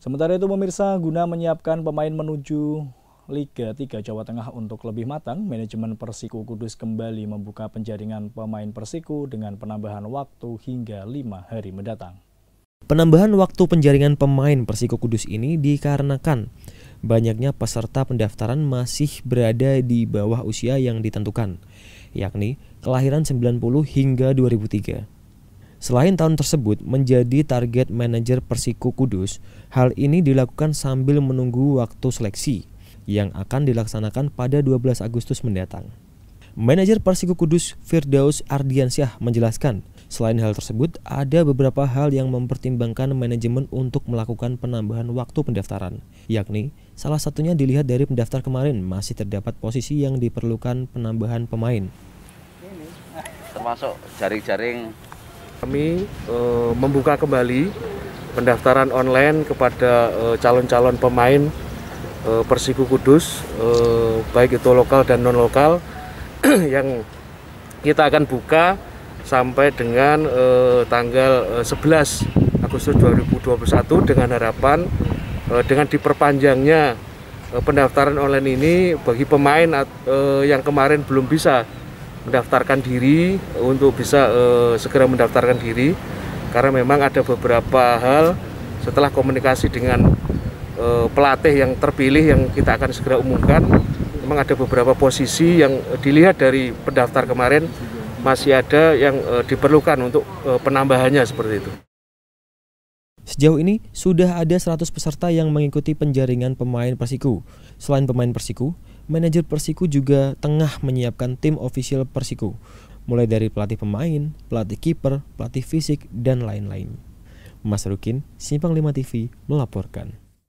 Sementara itu pemirsa, guna menyiapkan pemain menuju Liga 3 Jawa Tengah untuk lebih matang, manajemen Persiku Kudus kembali membuka penjaringan pemain Persiku dengan penambahan waktu hingga lima hari mendatang. Penambahan waktu penjaringan pemain Persiku Kudus ini dikarenakan banyaknya peserta pendaftaran masih berada di bawah usia yang ditentukan, yakni kelahiran 90 hingga 2003. Selain tahun tersebut menjadi target manajer Persiku Kudus, hal ini dilakukan sambil menunggu waktu seleksi yang akan dilaksanakan pada 12 Agustus mendatang. Manajer Persiku Kudus Firdaus Ardiansyah menjelaskan, selain hal tersebut ada beberapa hal yang mempertimbangkan manajemen untuk melakukan penambahan waktu pendaftaran, yakni salah satunya dilihat dari pendaftar kemarin masih terdapat posisi yang diperlukan penambahan pemain. Termasuk jaring-jaring kami e, membuka kembali pendaftaran online kepada eh, calon-calon e, pemain e, Persiku Kudus, e, baik itu lokal dan non lokal, yang kita akan buka sampai dengan e, tanggal 11 Agustus 2021 dengan harapan e, dengan diperpanjangnya pendaftaran online ini bagi pemain yang kemarin belum bisa mendaftarkan diri untuk bisa uh, segera mendaftarkan diri karena memang ada beberapa hal setelah komunikasi dengan uh, pelatih yang terpilih yang kita akan segera umumkan memang ada beberapa posisi yang eh, dilihat dari pendaftar kemarin masih ada yang uh, diperlukan untuk uh, penambahannya seperti itu Sejauh ini sudah ada 100 peserta yang mengikuti penjaringan pemain Persiku. Selain pemain Persiku, manajer Persiku juga tengah menyiapkan tim official Persiku, mulai dari pelatih pemain, pelatih kiper, pelatih fisik dan lain-lain. Mas Rukin, Simpang 5 TV melaporkan.